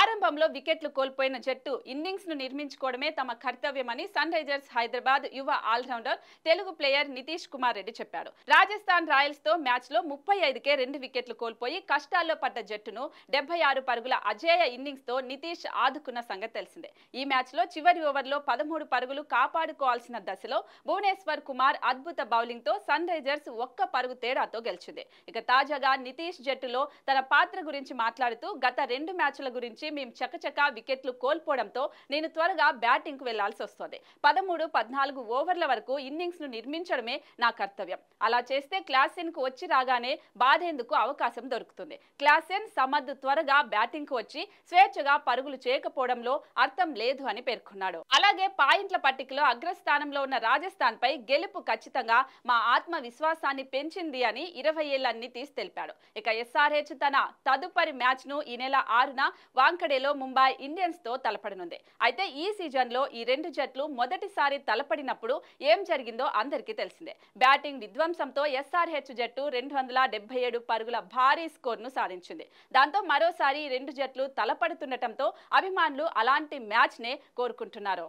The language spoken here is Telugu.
ఆరంభంలో వికెట్లు కోల్పోయిన జట్టు ఇన్నింగ్స్ ను నిర్మించుకోవడమే తమ కర్తవ్యమని సన్ రైజర్స్ హైదరాబాద్ యువ ఆల్రౌండర్ తెలుగు ప్లేయర్ నితీష్ కుమార్ రెడ్డి చెప్పాడు రాజస్థాన్ రాయల్స్ తో మ్యాచ్ లో ముప్పై ఐదుకే రెండు వికెట్లు కోల్పోయి కష్టాల్లో పడ్డ జట్టును డెబ్బై ఆరు పరుగుల అజేయ ఇన్నింగ్స్ తో నితీష్ ఆదుకున్న సంగతి తెలిసిందే ఈ మ్యాచ్ లో చివరి ఓవర్లో పదమూడు పరుగులు కాపాడుకోవాల్సిన దశలో భువనేశ్వర్ కుమార్ అద్భుత బౌలింగ్ తో సన్ రైజర్స్ ఒక్క పరుగు తేడాతో గెలిచింది ఇక తాజాగా నితీష్ జట్టులో తన పాత్ర గురించి మాట్లాడుతూ గత రెండు మ్యాచ్ల గురించి నుంచి మేము చకచక వికెట్లు కోల్పోవడంతో నేను త్వరగా బ్యాటింగ్కు వెళ్లాల్సి వస్తోంది పదమూడు పద్నాలుగు ఓవర్ల వరకు ఇన్నింగ్స్ను నిర్మించడమే నా కర్తవ్యం అలా చేస్తే క్లాసెన్కు వచ్చి రాగానే బాధేందుకు అవకాశం దొరుకుతుంది క్లాసెన్ సమద్ త్వరగా బ్యాటింగ్కు వచ్చి స్వేచ్ఛగా పరుగులు చేయకపోవడంలో అర్థం లేదు అని పేర్కొన్నాడు అలాగే పాయింట్ల పట్టికలో అగ్రస్థానంలో ఉన్న రాజస్థాన్ పై గెలుపు ఖచ్చితంగా మా ఆత్మవిశ్వాసాన్ని పెంచింది అని ఇరవై ఏళ్ల నితీష్ తెలిపాడు ఇక ఎస్ఆర్హెచ్ తన తదుపరి మ్యాచ్ ను ఈ నెల ఆరున వాంకడేలో ముంబై ఇండియన్స్ తో తలపడనుంది అయితే ఈ సీజన్ లో ఈ రెండు జట్లు మొదటిసారి తలపడినప్పుడు ఏం జరిగిందో అందరికీ తెలిసిందే బ్యాటింగ్ విధ్వంసంతో ఎస్ఆర్హెచ్ జట్టు రెండు వందల డెబ్బై ఏడు పరుగుల భారీ స్కోర్ ను సాధించింది దాంతో మరోసారి రెండు జట్లు తలపడుతుండటంతో అభిమానులు అలాంటి మ్యాచ్ నే కోరుకుంటున్నారు